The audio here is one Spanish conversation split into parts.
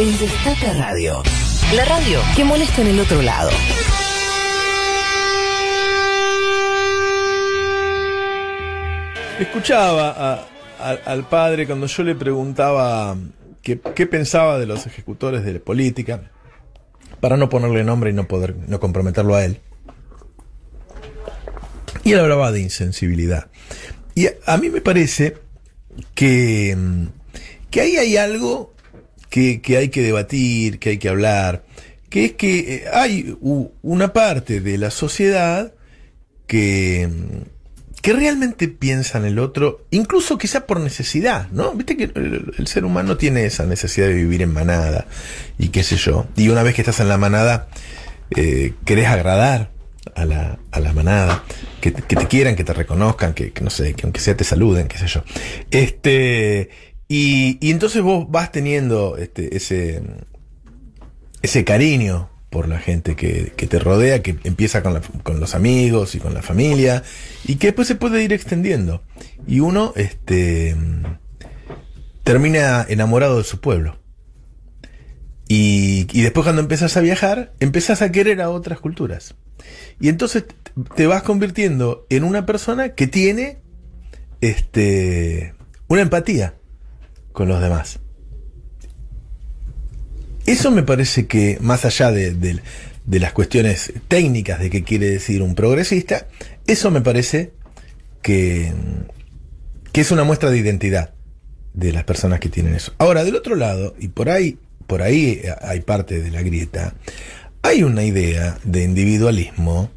...en Destaca Radio. La radio que molesta en el otro lado. Escuchaba al padre cuando yo le preguntaba qué pensaba de los ejecutores de la política, para no ponerle nombre y no poder no comprometerlo a él. Y él hablaba de insensibilidad. Y a, mí me parece que, que ahí hay algo que, hay que debatir, que hay que hablar, que es que eh, hay una parte de la sociedad que, mm, que realmente piensa en el otro, incluso quizá por necesidad, ¿no? Viste que el, ser humano tiene esa necesidad de vivir en manada y qué sé yo. Y una vez que estás en la manada, eh, querés agradar a la, a la manada, que, que, te quieran, que te reconozcan, que, que no sé, que aunque sea te saluden, qué sé yo. Este, y, entonces vos vas teniendo este, ese, ese cariño por la gente que, te rodea, que empieza con, los amigos y con la familia, y que después se puede ir extendiendo. Y uno este, termina enamorado de su pueblo. Y, después cuando empiezas a viajar, empezás a querer a otras culturas. Y entonces te vas convirtiendo en una persona que tiene este, una empatía con los demás. Eso me parece que, más allá de, las cuestiones técnicas de qué quiere decir un progresista, eso me parece que, que es una muestra de identidad de las personas que tienen eso. Ahora, del otro lado, y por ahí, por ahí hay parte de la grieta, hay una idea de individualismo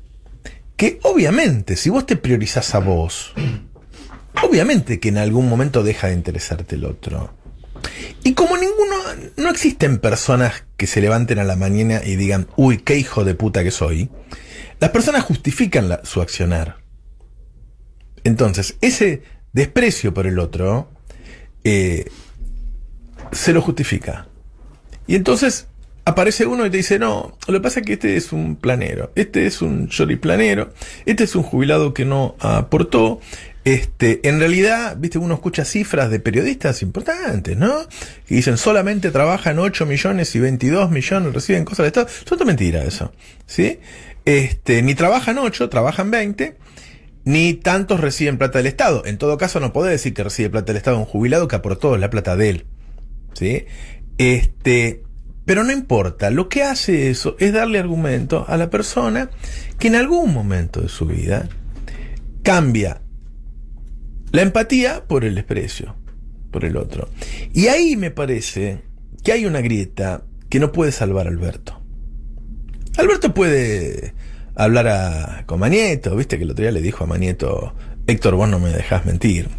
que obviamente, si vos te priorizás a vos, Obviamente que en algún momento deja de interesarte el otro. Y como ninguno, no existen personas que se levanten a la mañana y digan, uy, qué hijo de puta que soy, las personas justifican su accionar. Entonces, ese desprecio por el otro eh, se lo justifica. Y entonces aparece uno y te dice, no, lo que pasa es que este es un planero, este es un planero este es un jubilado que no aportó, este, en realidad, viste, uno escucha cifras de periodistas importantes, ¿no? Que dicen solamente trabajan 8 millones y 22 millones reciben cosas del Estado. Es una mentira eso, ¿sí? Este, ni trabajan 8, trabajan 20, ni tantos reciben plata del Estado. En todo caso, no podés decir que recibe plata del Estado un jubilado que aportó la plata de él, ¿sí? Este, pero no importa, lo que hace eso es darle argumento a la persona que en algún momento de su vida cambia la empatía por el desprecio, por el otro. Y ahí me parece que hay una grieta que no puede salvar a Alberto. Alberto puede hablar con Manieto, viste que el otro día le dijo a Manieto, Héctor, vos no me dejás mentir.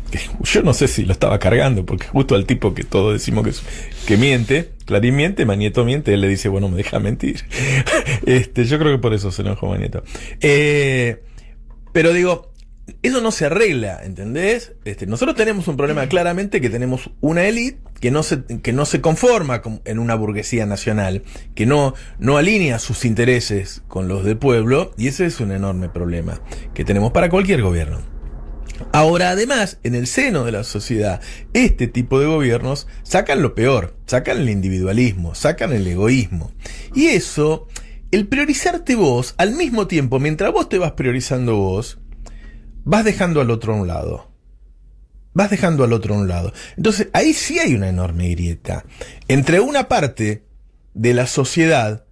yo no sé si lo estaba cargando, porque justo al tipo que todos decimos que, que miente, Clarín miente, Manieto miente, él le dice, bueno, me dejas mentir. este, yo creo que por eso se enojó Manieto. Eh, pero digo, eso no se arregla, ¿entendés? Este, nosotros tenemos un problema claramente que tenemos una élite que no se, que no se conforma en una burguesía nacional, que no, no alinea sus intereses con los del pueblo, y ese es un enorme problema que tenemos para cualquier gobierno. Ahora, además, en el seno de la sociedad, este tipo de gobiernos sacan lo peor, sacan el individualismo, sacan el egoísmo. Y eso, el priorizarte vos, al mismo tiempo, mientras vos te vas priorizando vos, vas dejando al otro a un lado. Vas dejando al otro a un lado. Entonces, ahí sí hay una enorme grieta entre una parte de la sociedad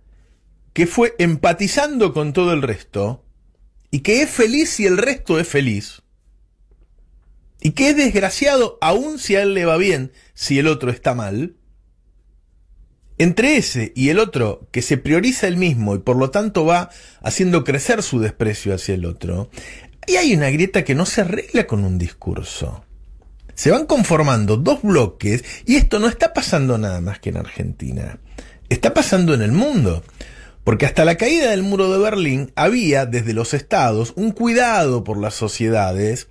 que fue empatizando con todo el resto y que es feliz si el resto es feliz y que es desgraciado ...aún si a él le va bien, si el otro está mal. Entre ese y el otro, que se prioriza el mismo y por lo tanto va haciendo crecer su desprecio hacia el otro, y hay una grieta que no se arregla con un discurso. Se van conformando dos bloques y esto no está pasando nada más que en Argentina. Está pasando en el mundo. Porque hasta la caída del muro de Berlín había desde los estados un cuidado por las sociedades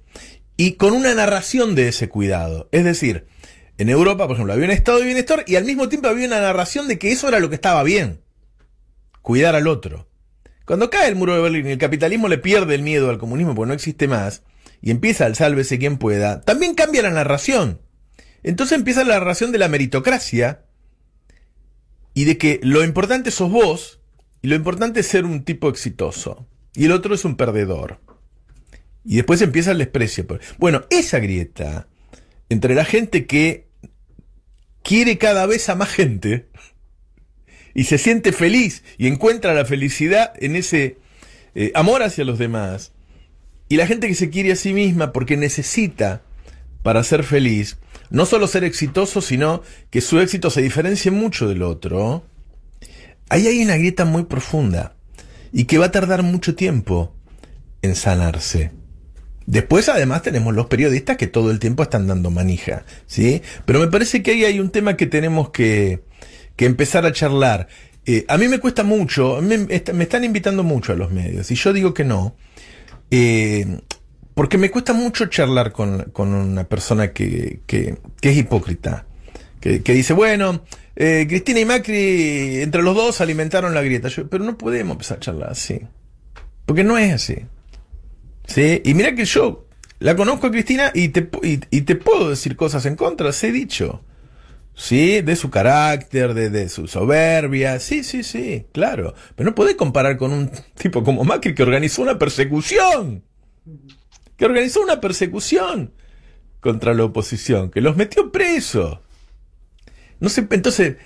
y con una narración de ese cuidado. Es decir, en Europa, por ejemplo, había un estado de bienestar y al mismo tiempo había una narración de que eso era lo que estaba bien. Cuidar al otro. Cuando cae el muro de Berlín y el capitalismo le pierde el miedo al comunismo porque no existe más, y empieza el sálvese quien pueda, también cambia la narración. Entonces empieza la narración de la meritocracia y de que lo importante sos vos y lo importante es ser un tipo exitoso y el otro es un perdedor. Y después empieza el desprecio. Bueno, esa grieta entre la gente que quiere cada vez a más gente y se siente feliz y encuentra la felicidad en ese eh, amor hacia los demás. Y la gente que se quiere a sí misma porque necesita para ser feliz, no solo ser exitoso, sino que su éxito se diferencie mucho del otro, ahí hay una grieta muy profunda y que va a tardar mucho tiempo en sanarse. Después además tenemos los periodistas que todo el tiempo están dando manija, ¿sí? Pero me parece que ahí hay un tema que tenemos que, que empezar a charlar. Eh, a mí me cuesta mucho, me, están invitando mucho a los medios y yo digo que no, eh, porque me cuesta mucho charlar con, una persona que, es hipócrita, que, dice, bueno, eh, Cristina y Macri entre los dos alimentaron la grieta, pero no podemos empezar a charlar así, porque no es así. ¿Sí? Y mira que yo la conozco a Cristina y te, y, te puedo decir cosas en contra, se he dicho. Sí, de su carácter, de, su soberbia. Sí, sí, sí, claro. Pero no puede comparar con un tipo como Macri que organizó una persecución. Que organizó una persecución contra la oposición, que los metió presos. No sé, entonces,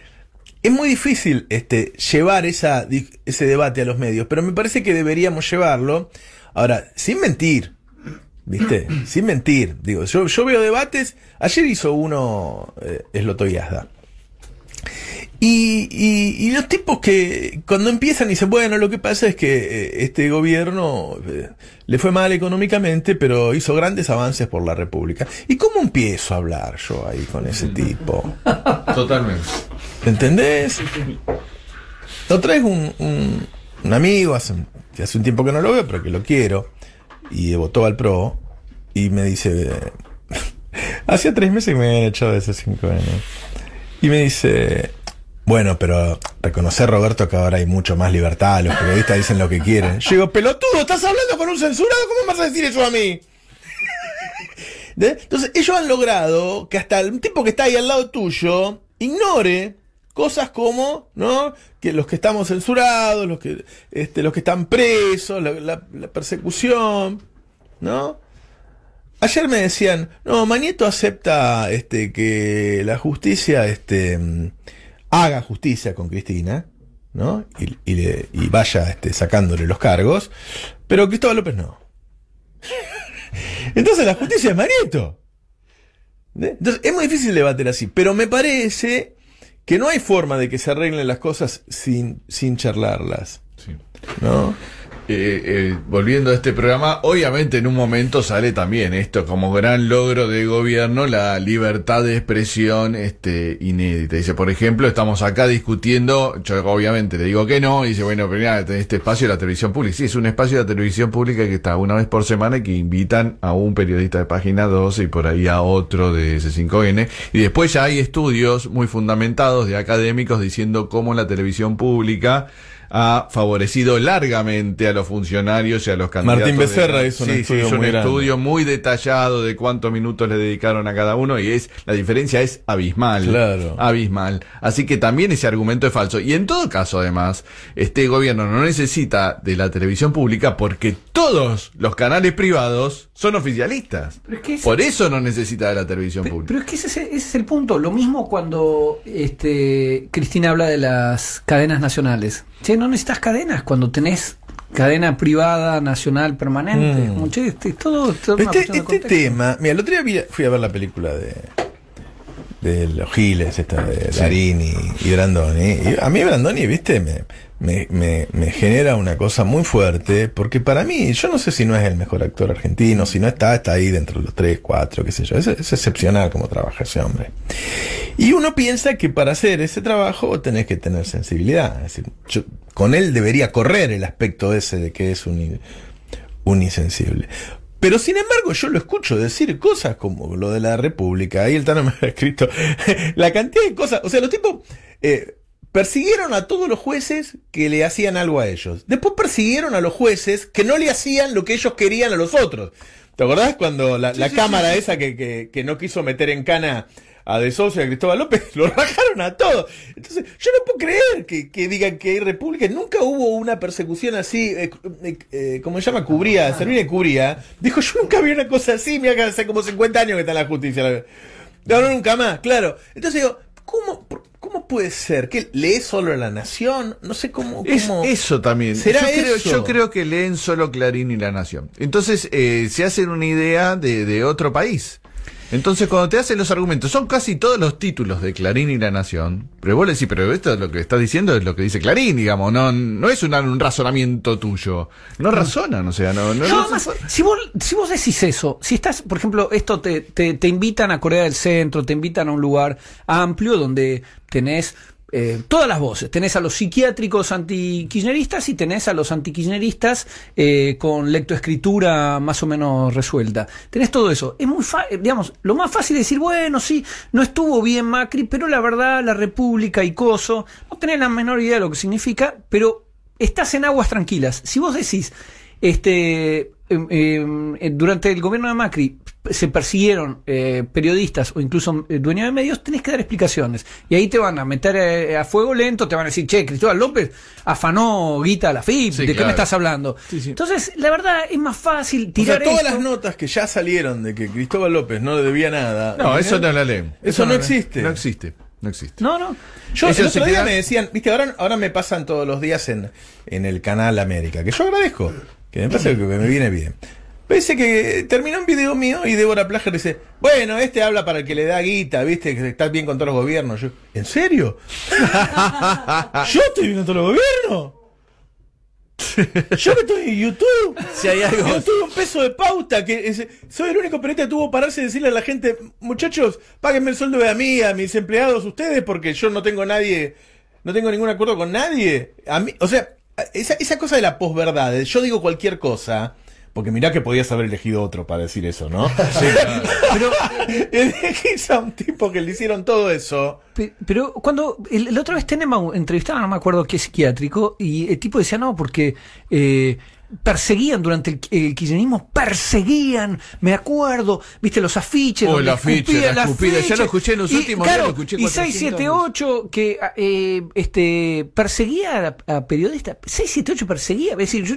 es muy difícil este, llevar esa, ese debate a los medios, pero me parece que deberíamos llevarlo. Ahora, sin mentir, ¿Viste? Sin mentir. Digo, yo, veo debates. Ayer hizo uno eh, Y, y, los tipos que cuando empiezan dicen, bueno, lo que pasa es que eh, este gobierno eh, le fue mal económicamente, pero hizo grandes avances por la República. ¿Y cómo empiezo a hablar yo ahí con ese tipo? Totalmente. ¿Entendés? Lo traes un, amigo, hace, hace un tiempo que no lo veo, pero que lo quiero y votó al PRO y me dice, hacía tres meses que me habían echado de ese cinco años. Y me dice, bueno, pero reconocer, Roberto, que ahora hay mucho más libertad, los periodistas dicen lo que quieren. Yo digo, pelotudo, ¿estás hablando con un censurado? ¿Cómo vas a decir eso a mí? Entonces, ellos han logrado que hasta el tipo que está ahí al lado tuyo ignore Cosas como, ¿no? Que los que estamos censurados, los que, este, los que están presos, la, persecución, ¿no? Ayer me decían, no, Manieto acepta este, que la justicia este, haga justicia con Cristina, ¿no? Y, vaya este, sacándole los cargos, pero Cristóbal López no. Entonces la justicia es Manieto. Entonces es muy difícil debater así, pero me parece que no hay forma de que se arreglen las cosas sin, sin charlarlas. Sí. ¿No? Eh, eh, volviendo a este programa, obviamente en un momento sale también esto como gran logro de gobierno, la libertad de expresión este, inédita. Dice, por ejemplo, estamos acá discutiendo, obviamente le digo que no, y dice, bueno, pero mira, este, este espacio de la televisión pública. Sí, es un espacio de la televisión pública que está una vez por semana y que invitan a un periodista de página 12 y por ahí a otro de S5N. Y después ya hay estudios muy fundamentados de académicos diciendo cómo la televisión pública ha favorecido largamente a los funcionarios y a los candidatos. Martín Becerra hizo un, estudio, muy detallado de cuántos minutos le dedicaron a cada uno y es la diferencia es abismal. Abismal. Así que también ese argumento es falso. Y en todo caso, además, este gobierno no necesita de la televisión pública porque todos los canales privados son oficialistas. Por eso no necesita de la televisión pública. Pero es que ese, es el punto. Lo mismo cuando este, Cristina habla de las cadenas nacionales no necesitas cadenas cuando tenés cadena privada, nacional, permanente. Mm. este, este, este tema, mira, el otro día fui a ver la película de de los Giles, esta de Darini y Brandoni. a mí Brandoni, viste, me, me, me, genera una cosa muy fuerte, porque para mí, yo no sé si no es el mejor actor argentino, si no está, está ahí dentro de los 3, 4, qué sé yo. Es, excepcional como trabaja ese hombre. Y uno piensa que para hacer ese trabajo tenés que tener sensibilidad. con él debería correr el aspecto ese de que es un, un insensible. Pero sin embargo, yo lo escucho decir cosas como lo de la República. Ahí el Tano me ha escrito la cantidad de cosas. O sea, los tipos. Eh, Persiguieron a todos los jueces que le hacían algo a ellos. Después persiguieron a los jueces que no le hacían lo que ellos querían a los otros. ¿Te acordás cuando la, cámara esa que, no quiso meter en cana a De Sosa y a Cristóbal López? Lo bajaron a todos. Entonces, yo no puedo creer que, digan que hay república. Nunca hubo una persecución así, eh, eh, eh como se llama, cubría, Servir de cubría. Dijo, yo nunca vi una cosa así, me hace como 50 años que está en la justicia. No, no, nunca más, claro. Entonces digo, ¿cómo? ¿Cómo puede ser? ¿Que lee solo La Nación? No sé cómo. Es eso también. ¿Será yo, Creo, yo creo que leen solo Clarín y La Nación. Entonces eh, se hacen una idea de, de otro país. Entonces, cuando te hacen los argumentos, son casi todos los títulos de Clarín y La Nación. Pero vos le decís, pero esto es lo que estás diciendo es lo que dice Clarín, digamos. No, no es un, razonamiento tuyo. No razonan, o sea, no. no, si vos, si vos decís eso, si estás, por ejemplo, esto te, te, te invitan a Corea del Centro, te invitan a un lugar amplio donde tenés eh, todas las voces. Tenés a los psiquiátricos anti y tenés a los anti eh, con lectoescritura más o menos resuelta. Tenés todo eso. Es muy fácil, eh, digamos, lo más fácil es decir, bueno, sí, no estuvo bien Macri, pero la verdad, la República y Coso, no tenés la menor idea de lo que significa, pero estás en aguas tranquilas. Si vos decís, este, em, em, durante el gobierno de Macri, se persiguieron eh, periodistas o incluso eh, dueños de medios, tenés que dar explicaciones. Y ahí te van a meter eh, a fuego lento, te van a decir, che, Cristóbal López afanó guita a la FIP, ¿de qué me estás hablando? Entonces, la verdad, es más fácil tirar. O todas las notas que ya salieron de que Cristóbal López no le debía nada. No, eso no la leen. Eso, no, existe. No existe. No existe. No, no. Yo Eso el me decían, viste, ahora, ahora me pasan todos los días en, en el canal América, que yo agradezco, que me pasa que me viene bien. Pese que terminó un video mío y Débora Pláger dice, bueno, este habla para el que le da guita, viste, que está bien con todos los gobiernos. Yo, ¿en serio? ¿Yo estoy bien con todos los gobiernos? Yo que estoy en YouTube. Si hay algo. Yo tuve un peso de pauta. que Soy el único periodista que tuvo que pararse y decirle a la gente, muchachos, páguenme el sueldo de a mí, a mis empleados, ustedes, porque yo no tengo nadie, no tengo ningún acuerdo con nadie. A mí, o sea, esa, esa cosa de la posverdad, yo digo cualquier cosa porque mirá que podías haber elegido otro para decir eso, ¿no? Sí, Pero elegís a un tipo que le hicieron todo eso. Pero, cuando la otra vez Tenema entrevistaba, no me acuerdo qué psiquiátrico, y el tipo decía, no, porque eh, perseguían durante el, el kirchnerismo, perseguían, me acuerdo, viste los afiches, oh, la afiche, la, ya lo escuché en los últimos claro, días, lo escuché Y 678 que eh, este perseguía a, a, periodistas, 678 perseguía, es decir, yo,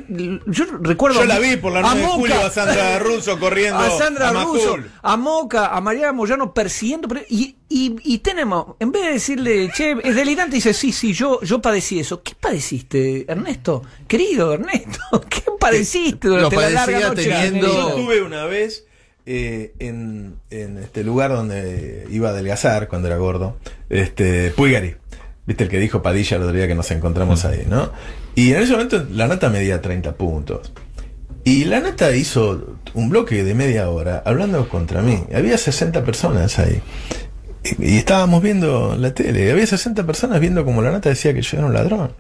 yo recuerdo Yo la vi por la noche de julio a Sandra Russo corriendo a Sandra Russo, a Moca, a Mariana Moyano persiguiendo y y, tenemos, en vez de decirle, che, es delirante, dice, sí, sí, yo, yo padecí eso. ¿Qué padeciste, Ernesto? Querido Ernesto, ¿qué padeciste la Yo estuve una vez eh, en, este lugar donde iba a adelgazar cuando era gordo, este, Puigari. Viste el que dijo Padilla el otro día que nos encontramos ahí, ¿no? Y en ese momento la nota medía 30 puntos. Y la nota hizo un bloque de media hora hablando contra mí. Había 60 personas ahí y estábamos viendo la tele. Había 60 personas viendo como la nota decía que yo era un ladrón.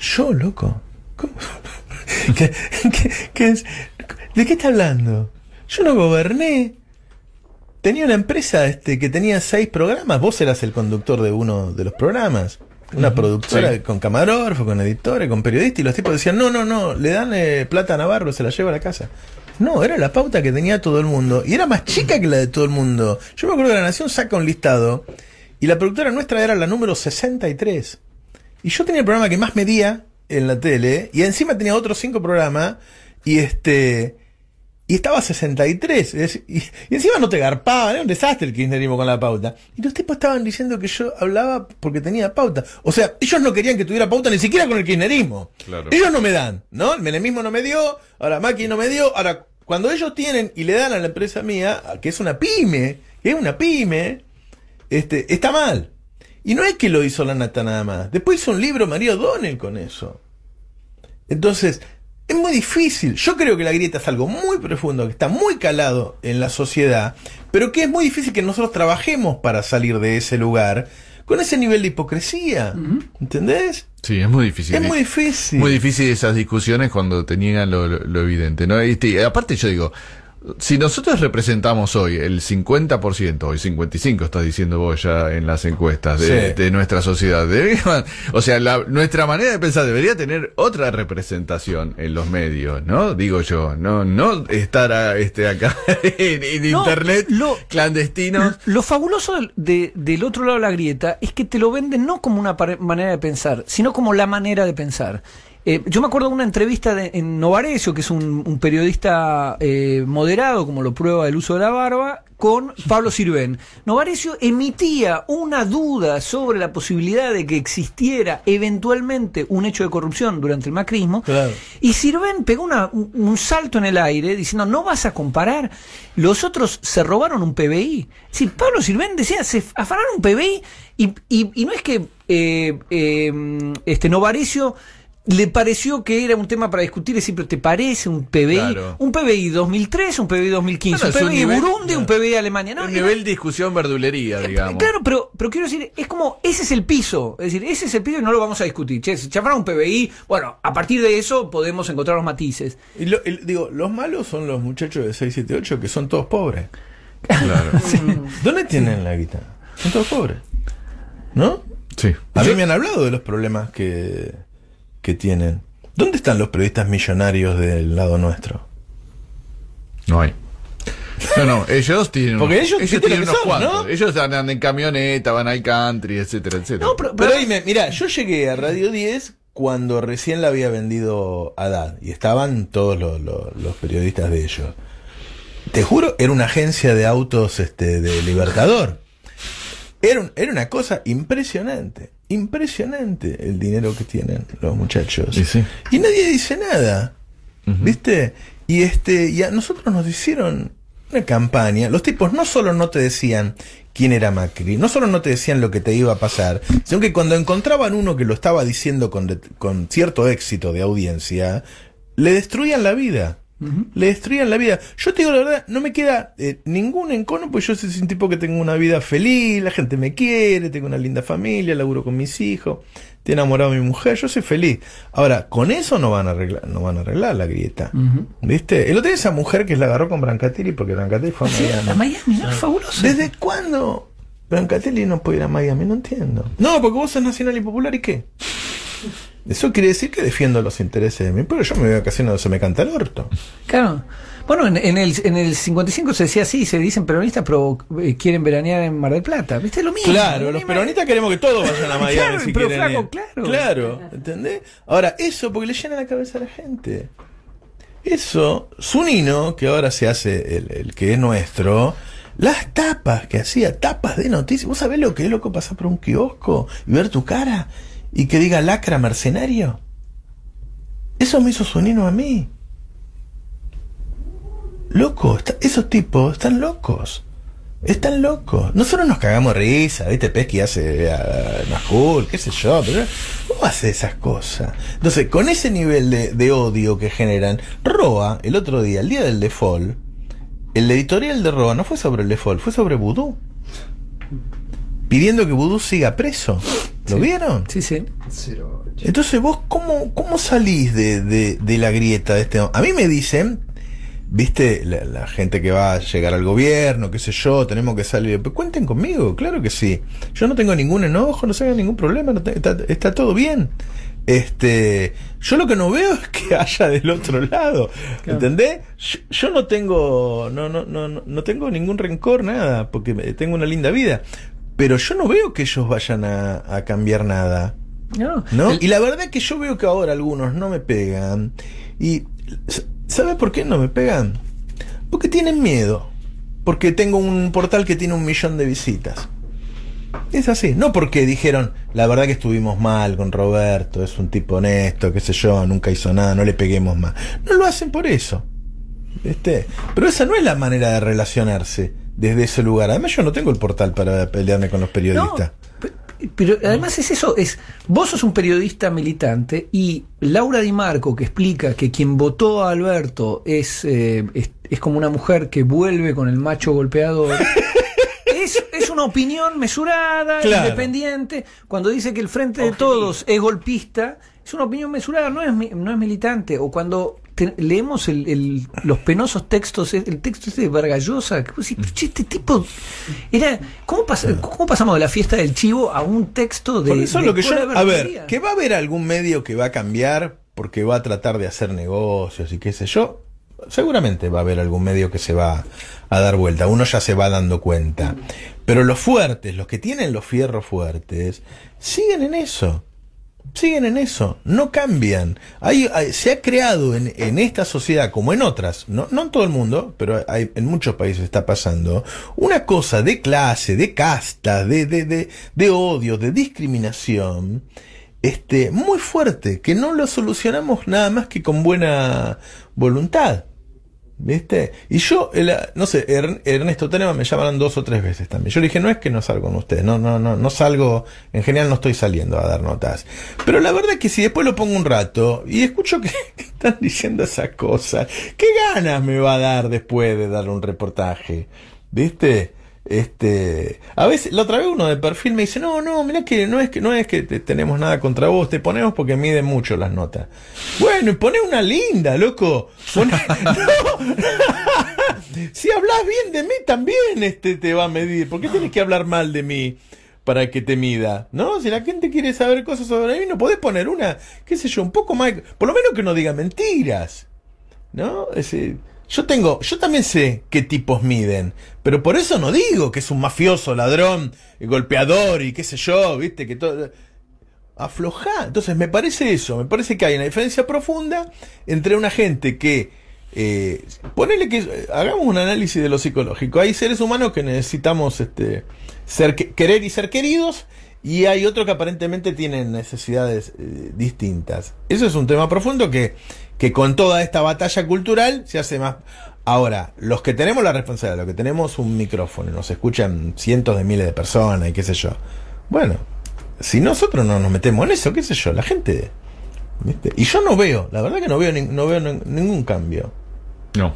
Yo, loco. ¿De qué está hablando? Yo no goberné. Tenía una empresa este, que tenía seis programas. Vos eras el conductor de uno de los programas. Una productora con camarógrafo, con editores, con periodistas. Y los tipos decían, no, no, no, le dan eh, plata a Navarro, se la lleva a la casa. No, era la pauta que tenía todo el mundo. Y era más chica que la de todo el mundo. Yo me acuerdo que La Nación saca un listado. Y la productora nuestra era la número 63. Y yo tenía el programa que más medía en la tele. Y encima tenía otros cinco programas. Y este y estaba 63. y, encima no te garpaban, era un desastre el kirchnerismo con la pauta. Y los tipos estaban diciendo que yo hablaba porque tenía pauta. O sea, ellos no querían que tuviera pauta ni siquiera con el kirchnerismo. Ellos no me dan, ¿no? El menemismo no me dio, ahora Maki no me dio, ahora cuando ellos tienen y le dan a la empresa mía, que es una pyme, que es una pyme, este, está mal. Y no es que lo hizo la nata nada más. Después hizo un libro María O'Donnell con eso. Entonces, es muy difícil. Yo creo que la grieta es algo muy profundo, que está muy calado en la sociedad, pero que es muy difícil que nosotros trabajemos para salir de ese lugar con ese nivel de hipocresía. ¿Entendés? Sí, es muy difícil. Es muy difícil. Muy difícil esas discusiones cuando tenían lo, evidente. ¿no? Y, aparte yo digo, si nosotros representamos hoy el 50%, hoy 55% estás diciendo vos ya en las encuestas de, nuestra sociedad, o sea, la, nuestra manera de pensar debería tener otra representación en los medios, ¿no? Digo yo, no no estar este, acá en, internet lo, clandestinos. Lo fabuloso del otro lado de la grieta es que te lo venden no como una manera de pensar, sino como la manera de pensar. Eh, yo me acuerdo de una entrevista de, en Novarecio, que es un, periodista eh, moderado, como lo prueba el uso de la barba, con Pablo Sirven. Novarecio emitía una duda sobre la posibilidad de que existiera eventualmente un hecho de corrupción durante el macrismo. Y Sirven pegó un, salto en el aire diciendo, no vas a comparar, los otros se robaron un PBI. Si Pablo Sirven decía, se afanaron un PBI y, no es que eh, este Novarecio le pareció que era un tema para discutir y siempre te parece un PBI, un PBI 2003, un PBI 2015, un PBI Burundi, un PBI Alemania, ¿no? nivel de discusión verdulería, eh, digamos. Claro, pero, pero quiero decir, es como, ese es el piso, es decir, ese es el piso y no lo vamos a discutir. Che, si un PBI, bueno, a partir de eso podemos encontrar los matices. Y digo, los malos son los muchachos de 678 que son todos pobres. Claro. ¿Dónde tienen la guitarra? Son todos pobres. ¿No? Sí. A mí me han hablado de los problemas que que tienen. ¿Dónde están los periodistas millonarios del lado nuestro? No hay. No, no, ellos tienen. Porque ellos, tienen unos Ellos andan en camioneta, van al country, etcétera, etcétera. pero, mira, yo llegué a Radio 10 cuando recién la había vendido Adán y estaban todos los, periodistas de ellos. Te juro, era una agencia de autos este, de Libertador. Era, era una cosa impresionante impresionante el dinero que tienen los muchachos. Y nadie dice nada. ¿Viste? Y este, ya a nosotros nos hicieron una campaña. Los tipos no solo no te decían quién era Macri, no solo no te decían lo que te iba a pasar, sino que cuando encontraban uno que lo estaba diciendo con, con cierto éxito de audiencia, le destruían la vida. Le destruían la vida. Yo te digo la verdad, no me queda eh, ningún encono, pues yo soy un tipo que tengo una vida feliz, la gente me quiere, tengo una linda familia, laburo con mis hijos, te enamorado de mi mujer, yo soy feliz. Ahora, con eso no van a arreglar, no van a arreglar la grieta. ¿Viste? El otro día esa mujer que la agarró con Brancatelli porque Brancatelli fue a Miami. Miami, no, fabuloso. ¿Desde cuándo Brancatelli no puede ir a Miami? No entiendo. No, porque vos sos nacional y popular y qué. Eso quiere decir que defiendo los intereses de mi pueblo. Yo me voy a casar se me canta el orto. Claro. Bueno, en, en, el, en 55 se decía así, se dicen peronistas, pero eh, quieren veranear en Mar del Plata. ¿Viste? Lo mismo. Claro, los peronistas queremos que todos vayan a Mar del si claro. Claro, ¿entendés? Ahora, eso porque le llena la cabeza a la gente. Eso, Sunino, que ahora se hace el, el que es nuestro, las tapas que hacía, tapas de noticias. ¿Vos sabés lo que es loco pasar por un kiosco y ver tu cara? y que diga lacra mercenario. Eso me hizo nino a mí. Loco, esos tipos están locos. Están locos. Nosotros nos cagamos risa, ¿viste? Pesky hace a, ah, qué sé yo, pero ¿cómo hace esas cosas? Entonces, con ese nivel de, de odio que generan, Roa, el otro día, el día del default, el editorial de Roa no fue sobre el default, fue sobre Vudú. Pidiendo que Vudú siga preso. ¿Lo vieron? Sí, sí. Entonces vos, ¿cómo, cómo salís de, la grieta de este... A mí me dicen, viste, la, gente que va a llegar al gobierno, qué sé yo, tenemos que salir... Pues cuenten conmigo, claro que sí. Yo no tengo ningún enojo, no tengo ningún problema, está, todo bien. Este, yo lo que no veo es que haya del otro lado, ¿entendés? Yo, no tengo, no, no, no, no tengo ningún rencor, nada, porque tengo una linda vida pero yo no veo que ellos vayan a, cambiar nada. No. ¿no? Y la verdad es que yo veo que ahora algunos no me pegan. ¿Y ¿sabes por qué no me pegan? Porque tienen miedo. Porque tengo un portal que tiene un millón de visitas. Es así. No porque dijeron, la verdad que estuvimos mal con Roberto, es un tipo honesto, qué sé yo, nunca hizo nada, no le peguemos más. No lo hacen por eso. Este, pero esa no es la manera de relacionarse desde ese lugar. Además, yo no tengo el portal para pelearme con los periodistas. pero además es eso, es vos sos un periodista militante y Laura Di Marco que explica que quien votó a Alberto es, eh, es, como una mujer que vuelve con el macho golpeador. Es, una opinión mesurada, independiente. Cuando dice que el Frente de Todos es golpista, es una opinión mesurada, no es, no es militante. O cuando leemos los penosos textos, el texto este de Vargallosa, que este tipo era, ¿cómo, pasamos de la fiesta del chivo a un texto de... eso lo que a ver, que va a haber algún medio que va a cambiar porque va a tratar de hacer negocios y qué sé yo, seguramente va a haber algún medio que se va a dar vuelta, uno ya se va dando cuenta. Pero los fuertes, los que tienen los fierros fuertes, siguen en eso siguen en eso, no cambian. se ha creado en, en, esta sociedad, como en otras, no, no en todo el mundo, pero hay, en muchos países está pasando, una cosa de clase, de casta, de, de, de, de odio, de discriminación, este, muy fuerte, que no lo solucionamos nada más que con buena voluntad. ¿Viste? Y yo, no sé, Ernesto Tenema me llamaron dos o tres veces también. Yo le dije, no es que no salgo con ustedes, no, no, no, no salgo, en general no estoy saliendo a dar notas. Pero la verdad es que si después lo pongo un rato y escucho que están diciendo esas cosas, ¿qué ganas me va a dar después de dar un reportaje? ¿Viste? Este, a veces, la otra vez uno de perfil me dice, no, no, mira que no es que no es que tenemos nada contra vos, te ponemos porque mide mucho las notas. Bueno, y poné una linda, loco. si hablas bien de mí, también este te va a medir. ¿Por qué tienes que hablar mal de mí? para que te mida, ¿no? Si la gente quiere saber cosas sobre mí, no podés poner una, qué sé yo, un poco más, por lo menos que no diga mentiras, ¿no? Es, yo tengo, yo también sé qué tipos miden, pero por eso no digo que es un mafioso, ladrón, golpeador y qué sé yo, viste, que todo. afloja. Entonces me parece eso, me parece que hay una diferencia profunda entre una gente que. Eh, ponele que eh, hagamos un análisis de lo psicológico. Hay seres humanos que necesitamos este, ser, querer y ser queridos, y hay otros que aparentemente tienen necesidades eh, distintas. Eso es un tema profundo que que con toda esta batalla cultural se hace más... Ahora, los que tenemos la responsabilidad, los que tenemos un micrófono, y nos escuchan cientos de miles de personas y qué sé yo. Bueno, si nosotros no nos metemos en eso, qué sé yo, la gente... Y yo no veo, la verdad que no veo, no veo ningún cambio. No.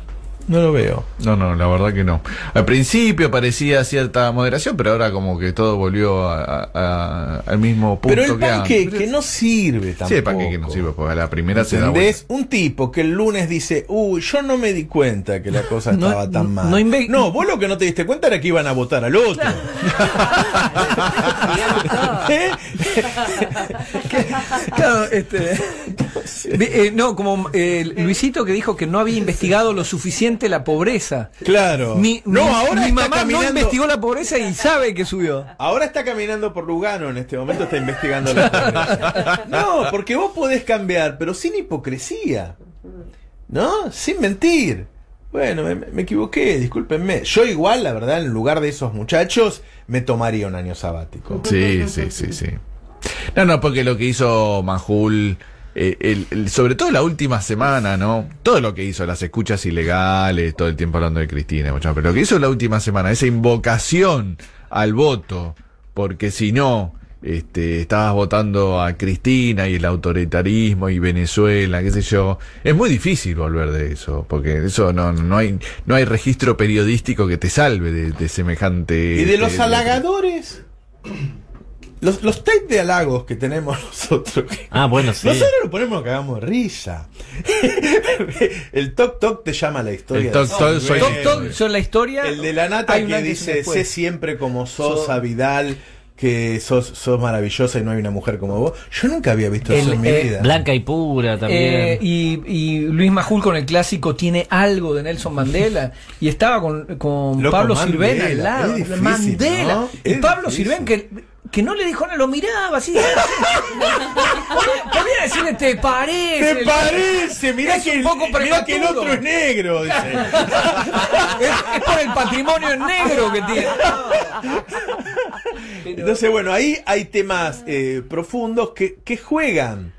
No lo veo. No, no, la verdad que no. Al principio parecía cierta moderación, pero ahora como que todo volvió al mismo punto. Pero el que, no sirve tampoco. Sí, el que no sirve, porque a la primera se da Un tipo que el lunes dice, uy, yo no me di cuenta que la cosa estaba tan mal. No, vos lo que no te diste cuenta era que iban a votar al otro. ¿Eh? Este, eh, no, como eh, Luisito que dijo que no había investigado lo suficiente la pobreza. Claro. Mi, no, ahora mamá no investigó la pobreza y sabe que subió. Ahora está caminando por Lugano en este momento, está investigando la pobreza. No, porque vos podés cambiar, pero sin hipocresía. ¿No? Sin mentir. Bueno, me, equivoqué, discúlpenme. Yo igual, la verdad, en lugar de esos muchachos, me tomaría un año sabático. Sí, sí, sí, sí. No, no, porque lo que hizo Manjul eh, el, sobre todo la última semana, ¿no? Todo lo que hizo, las escuchas ilegales, todo el tiempo hablando de Cristina, pero lo que hizo la última semana, esa invocación al voto, porque si no, este, estabas votando a Cristina y el autoritarismo y Venezuela, qué sé yo. Es muy difícil volver de eso, porque eso no, no hay, no hay registro periodístico que te salve de, semejante. ¿Y de los este, halagadores? Los, los de halagos que tenemos nosotros. Ah, bueno, sí. Nosotros lo ponemos que hagamos risa. el toc toc te llama la historia. El toc son la historia. El de la nata que, dice, sé siempre como sos, Vidal que sos, maravillosa y no hay una mujer como vos. Yo nunca había visto eso en mi eh, vida. Blanca y pura también. Eh, y, Luis Majul con el clásico tiene algo de Nelson Mandela. Y estaba con, Pablo al lado. Mandela. Y Pablo Sirven, que que no le dijo no lo miraba así. Podría decirle, te parece. Te parece, mirá que, el otro es negro. es, por el patrimonio en negro que tiene. Entonces, bueno, ahí hay temas eh, profundos que, juegan.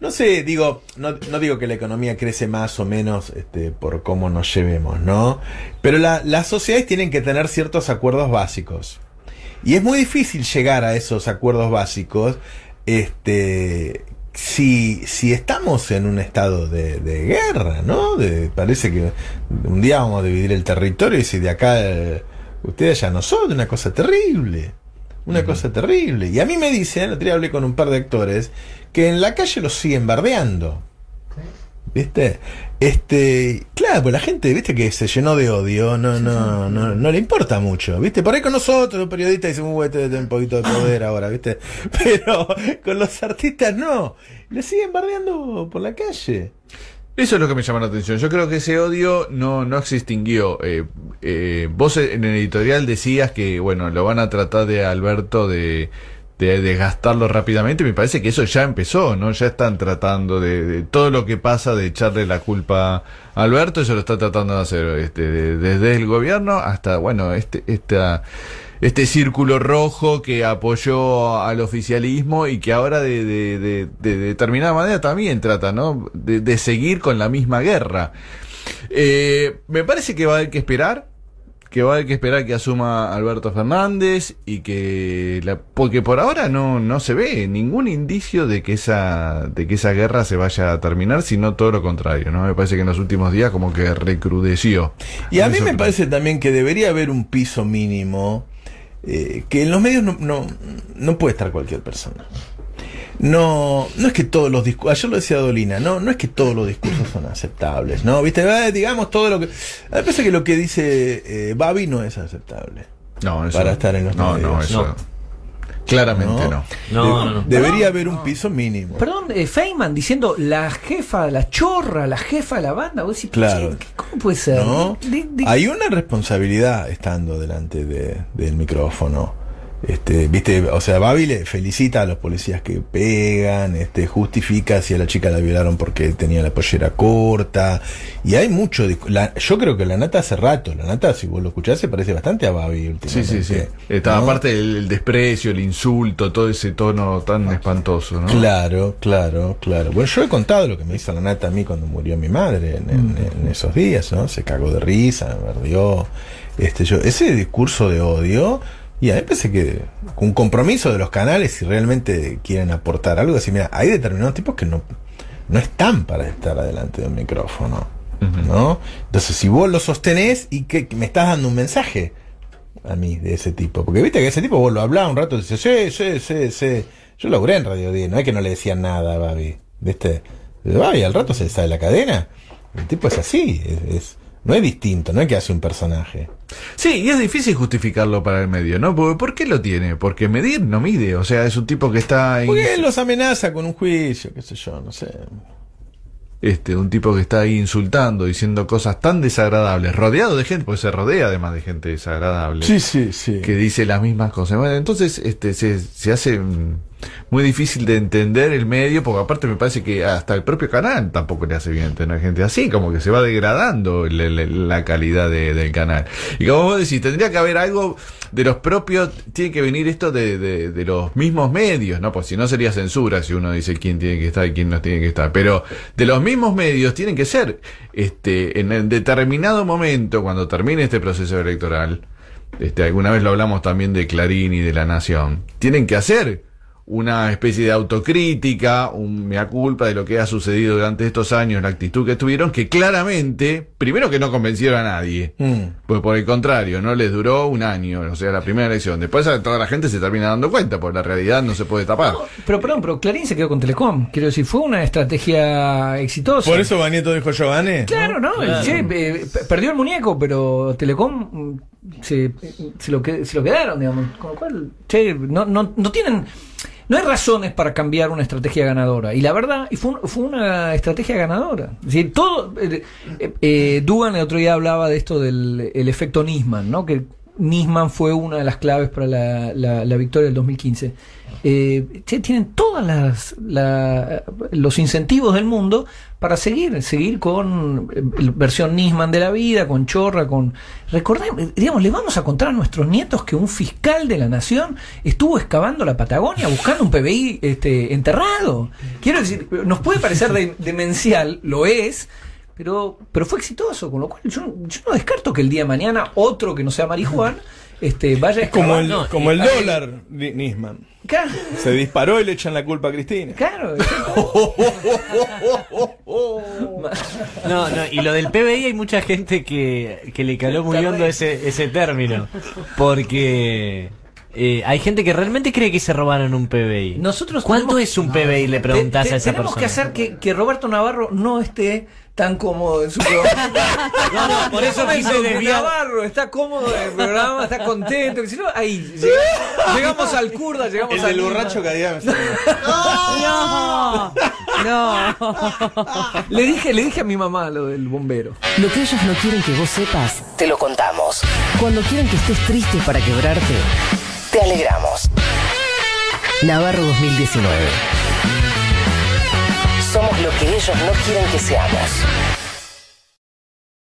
No sé, digo, no, digo que la economía crece más o menos este, por cómo nos llevemos, ¿no? Pero las sociedades tienen que tener ciertos acuerdos básicos. Y es muy difícil llegar a esos acuerdos básicos este, si, estamos en un estado de, guerra, ¿no? parece que un día vamos a dividir el territorio y si de acá ustedes ya no son, una cosa terrible. Una cosa terrible. Y a mí me dicen, el otro día hablé con un par de actores, que en la calle los siguen bardeando. ¿Viste? Este, claro, pues la gente, viste que se llenó de odio, no, no, no, no le importa mucho, viste, por ahí con nosotros, los periodistas y uy, este un poquito de poder ahora, viste, pero con los artistas no, le siguen bardeando por la calle. Eso es lo que me llama la atención. Yo creo que ese odio no, no se extinguió. Eh, eh, vos en el editorial decías que, bueno, lo van a tratar de Alberto de de, gastarlo rápidamente. Me parece que eso ya empezó, ¿no? Ya están tratando de, todo lo que pasa de echarle la culpa a Alberto, eso lo está tratando de hacer este, desde el gobierno hasta, bueno, este, esta, este círculo rojo que apoyó al oficialismo y que ahora de, determinada manera también trata, ¿no? De, seguir con la misma guerra. Eh, me parece que va a haber que esperar que va a haber que esperar que asuma Alberto Fernández y que la, porque por ahora no, no se ve ningún indicio de que esa de que esa guerra se vaya a terminar, sino todo lo contrario, ¿no? Me parece que en los últimos días como que recrudeció. Y a, mí me parece también que debería haber un piso mínimo eh, que en los medios no, no puede estar cualquier persona no, no es que todos los discursos, ayer lo decía Dolina, no, no es que todos los discursos son aceptables, ¿no? Viste, ah, digamos todo lo que. A que lo que dice eh, Babi no es aceptable. No, eso, Para estar en los no, no, eso. Claramente no. Debería haber un piso mínimo. Perdón, eh, Feynman diciendo la jefa, la chorra, la jefa de la banda. claro. ¿Cómo puede ser? Hay una responsabilidad estando delante del micrófono. Este, viste, o sea, Babi felicita a los policías que pegan, este, justifica si a la chica la violaron porque tenía la pollera corta. Y hay mucho. yo creo que la nata hace rato, la nata, si vos lo escuchás, se parece bastante a Babi Sí, sí, sí. Está, Aparte el, desprecio, el insulto, todo ese tono tan espantoso, ¿no? Claro, claro, claro. Bueno, yo he contado lo que me hizo la nata a mí cuando murió mi madre en, mm. esos días, ¿no? Se cagó de risa, me perdió. Este, yo, ese discurso de odio y a mí pensé que un compromiso de los canales, si realmente quieren aportar algo, decir, mira, hay determinados tipos que no, no están para estar adelante de un micrófono. ¿no? Entonces, si vos lo sostenés y que me estás dando un mensaje a mí de ese tipo, porque viste que ese tipo vos lo hablabas un rato y dices, sí, sí, sí, sí. Yo logré en Radio 10, no es que no le decían nada a Babi, ¿viste? Babi al rato se sale la cadena. El tipo es así, es no es distinto, no es que hace un personaje. Sí, y es difícil justificarlo para el medio, ¿no? Porque, ¿Por qué lo tiene? Porque medir no mide, o sea, es un tipo que está... Porque los amenaza con un juicio, qué sé yo, no sé. Este, un tipo que está ahí insultando, diciendo cosas tan desagradables, rodeado de gente, porque se rodea además de gente desagradable. Sí, sí, sí. Que dice las mismas cosas. Bueno, entonces, este, se, hace muy difícil de entender el medio, porque aparte me parece que hasta el propio canal tampoco le hace bien entender gente así, como que se va degradando la, calidad del canal. Y como vos decís, tendría que haber algo de los propios, tiene que venir esto de, los mismos medios, ¿no? Pues si no sería censura si uno dice quién tiene que estar y quién no tiene que estar, pero de los mismos medios tienen que ser, este, en, determinado momento, cuando termine este proceso electoral, este, alguna vez lo hablamos también de Clarín y de La Nación, tienen que hacer una especie de autocrítica, un mea culpa de lo que ha sucedido durante estos años, la actitud que tuvieron, que claramente, primero que no convencieron a nadie, mm. pues por el contrario, no les duró un año, o sea, la primera elección. Después toda la gente se termina dando cuenta, porque la realidad no se puede tapar. pero perdón, pero Clarín se quedó con Telecom, quiero decir, fue una estrategia exitosa. Por eso Banieto dijo Giovanni. Claro, ¿no? Eh, perdió el muñeco, pero Telecom mm, se, lo, quedaron, digamos. Con lo cual, che, no, no, no tienen no hay razones para cambiar una estrategia ganadora. Y la verdad, fue, fue una estrategia ganadora. Es todo. Eh, eh, eh, Dugan el otro día hablaba de esto del efecto Nisman, ¿no? Que Nisman fue una de las claves para la, la, la victoria del 2015 eh, tienen todas las, los incentivos del mundo para seguir, seguir con eh, versión Nisman de la vida, con Chorra, con... Recordemos, digamos, le vamos a contar a nuestros nietos que un fiscal de la nación estuvo excavando la Patagonia buscando un PBI este, enterrado. Quiero decir, nos puede parecer demencial, lo es, pero, pero fue exitoso, con lo cual yo, yo, no descarto que el día de mañana otro que no sea Marijuán este, es como el, como eh, el dólar, Nisman. Se disparó y le echan la culpa a Cristina. Claro. no, no, y lo del PBI hay mucha gente que, le caló muy hondo ese, ese término. Porque... Eh, hay gente que realmente cree que se robaron un PBI. Nosotros ¿Cuánto es un PBI? le preguntás a esa persona. Tenemos que hacer que, que Roberto Navarro no esté tan cómodo en su programa. No, por eso me desviar. Navarro está cómodo en el programa, está contento. Si no, ahí llegamos, al kurda, llegamos al. borracho que No, no. Le dije, le dije a mi mamá lo del bombero. Lo que ellos no quieren que vos sepas, te lo contamos. Cuando quieren que estés triste para quebrarte, te alegramos. Navarro 2019 lo que ellos no quieren que seamos.